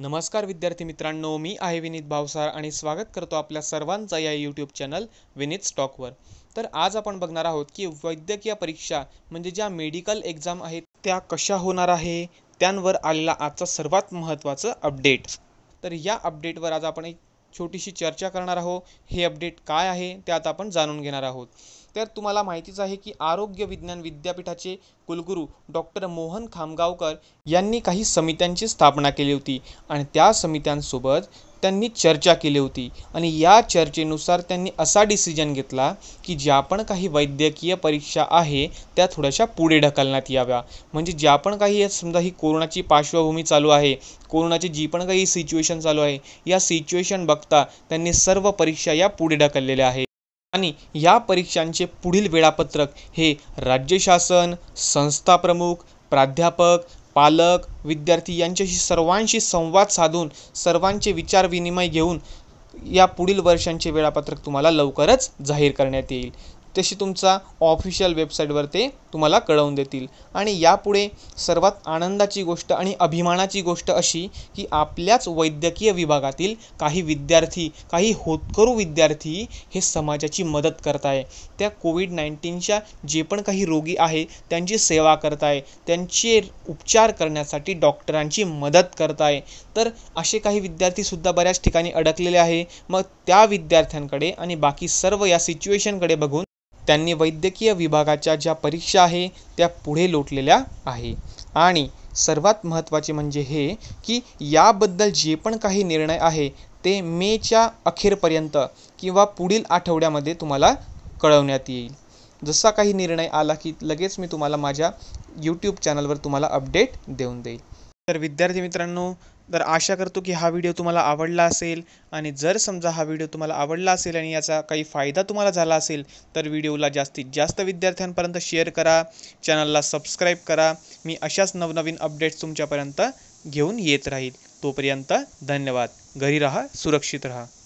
नमस्कार विद्यार्थी मित्रांनो मी आहे विनीत भावसार आणि स्वागत करतो आपल्या सर्वांचा या यूट्यूब चॅनल विनीत स्टॉकवर तर आज आपण बघणार आहोत की वैद्यकीय परीक्षा म्हणजे ज्या मेडिकल एक्झाम आहेत त्या कशा होणार आहे त्यांवर आलेला आजचा सर्वात महत्त्वाचं अपडेट तर या अपडेटवर आज आपण एक छोटीशी चर्चा करणार आहोत हे अपडेट काय आहे ते आता आपण जाणून घेणार आहोत तर तुम्हाला माहितीच आहे की आरोग्य विज्ञान विद्यापीठाचे कुलगुरू डॉक्टर मोहन खामगावकर यांनी काही समित्यांची स्थापना केली होती आणि त्या समित्यांसोबत त्यांनी चर्चा केली होती आणि या चर्चेनुसार त्यांनी असा डिसिजन घेतला की ज्या पण काही वैद्यकीय परीक्षा आहे त्या थोड्याशा पुढे ढकलण्यात याव्या म्हणजे ज्या पण काही समजा ही कोरोनाची पार्श्वभूमी चालू आहे कोरोनाची जी पण काही सिच्युएशन चालू आहे या सिच्युएशन बघता त्यांनी सर्व परीक्षा या पुढे ढकललेल्या आहेत आणि या परीक्षांचे पुढील वेळापत्रक हे राज्य शासन संस्था प्रमुख प्राध्यापक पालक विद्यार्थी यांच्याशी सर्वांशी संवाद साधून सर्वांचे विचार विचारविनिमय घेऊन या पुढील वर्षांचे वेळापत्रक तुम्हाला लवकरच जाहीर करण्यात येईल तशी तुमचा ऑफिशियल वेबसाईटवर ते तुम्हाला कळवून देतील आणि यापुढे सर्वात आनंदाची गोष्ट आणि अभिमानाची गोष्ट अशी की आपल्याच वैद्यकीय विभागातील काही विद्यार्थी काही होतकरू विद्यार्थी हे समाजाची मदत करत आहे त्या कोविड नाईन्टीनच्या जे पण काही रोगी आहे त्यांची सेवा करत आहे त्यांचे उपचार करण्यासाठी डॉक्टरांची मदत करत आहे तर असे काही विद्यार्थीसुद्धा बऱ्याच ठिकाणी अडकलेले आहे मग त्या विद्यार्थ्यांकडे आणि बाकी सर्व या सिच्युएशनकडे बघून त्यांनी वैद्यकीय विभागाच्या ज्या परीक्षा आहे त्या पुढे लोटलेल्या आहे आणि सर्वात महत्त्वाचे म्हणजे हे की याबद्दल जे पण काही निर्णय आहे ते मेच्या अखेरपर्यंत किंवा पुढील आठवड्यामध्ये तुम्हाला कळवण्यात येईल जसा काही निर्णय आला की लगेच मी तुम्हाला माझ्या यूट्यूब चॅनलवर तुम्हाला अपडेट देऊन देईल तर विद्यार्थी मित्रांनो तर आशा करतो की हा व्हिडिओ तुम्हाला आवडला असेल आणि जर समजा हा व्हिडिओ तुम्हाला आवडला असेल आणि याचा काही फायदा तुम्हाला झाला असेल तर व्हिडिओला जास्तीत जास्त विद्यार्थ्यांपर्यंत शेअर करा चॅनलला सबस्क्राईब करा मी अशाच नवनवीन अपडेट्स तुमच्यापर्यंत घेऊन येत राहील तोपर्यंत धन्यवाद घरी राहा सुरक्षित राहा